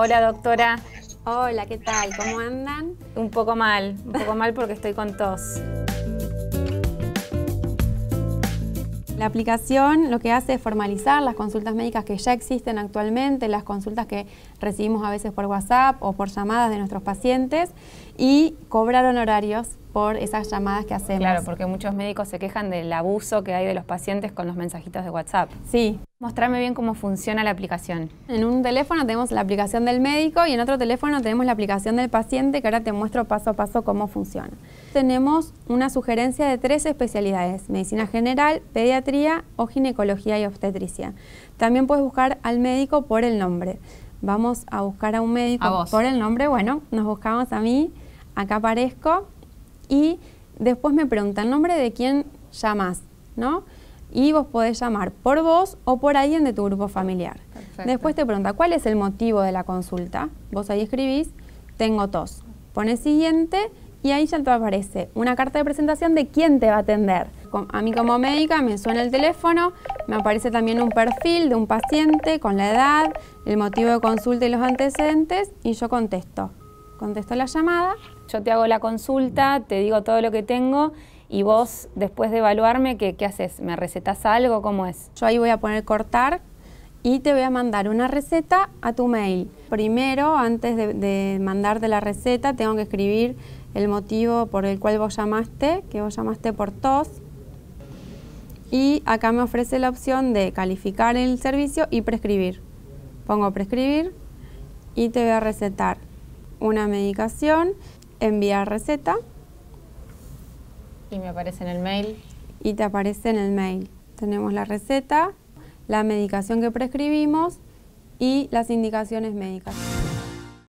Hola doctora. Hola, ¿qué tal? ¿Cómo andan? Un poco mal, un poco mal porque estoy con tos. La aplicación lo que hace es formalizar las consultas médicas que ya existen actualmente, las consultas que recibimos a veces por WhatsApp o por llamadas de nuestros pacientes y cobrar honorarios por esas llamadas que hacemos. Claro, porque muchos médicos se quejan del abuso que hay de los pacientes con los mensajitos de WhatsApp. Sí. Mostrarme bien cómo funciona la aplicación. En un teléfono tenemos la aplicación del médico y en otro teléfono tenemos la aplicación del paciente, que ahora te muestro paso a paso cómo funciona. Tenemos una sugerencia de tres especialidades, medicina general, pediatría o ginecología y obstetricia. También puedes buscar al médico por el nombre. Vamos a buscar a un médico por el nombre, bueno, nos buscamos a mí, acá aparezco y después me pregunta el nombre de quién llamas, ¿no? Y vos podés llamar por vos o por alguien de tu grupo familiar. Después te pregunta cuál es el motivo de la consulta. Vos ahí escribís, tengo tos. Pones siguiente y ahí ya te aparece una carta de presentación de quién te va a atender. A mí como médica me suena el teléfono, me aparece también un perfil de un paciente con la edad, el motivo de consulta y los antecedentes y yo contesto. Contesto la llamada, yo te hago la consulta, te digo todo lo que tengo y vos, después de evaluarme, ¿qué, haces? ¿Me recetas algo? ¿Cómo es? Yo ahí voy a poner cortar y te voy a mandar una receta a tu mail. Primero, antes de mandarte la receta, tengo que escribir el motivo por el cual vos llamaste, que vos llamaste por tos, y acá me ofrece la opción de calificar el servicio y prescribir. Pongo prescribir y te voy a recetar una medicación, enviar receta. Y me aparece en el mail. Y te aparece en el mail. Tenemos la receta, la medicación que prescribimos y las indicaciones médicas.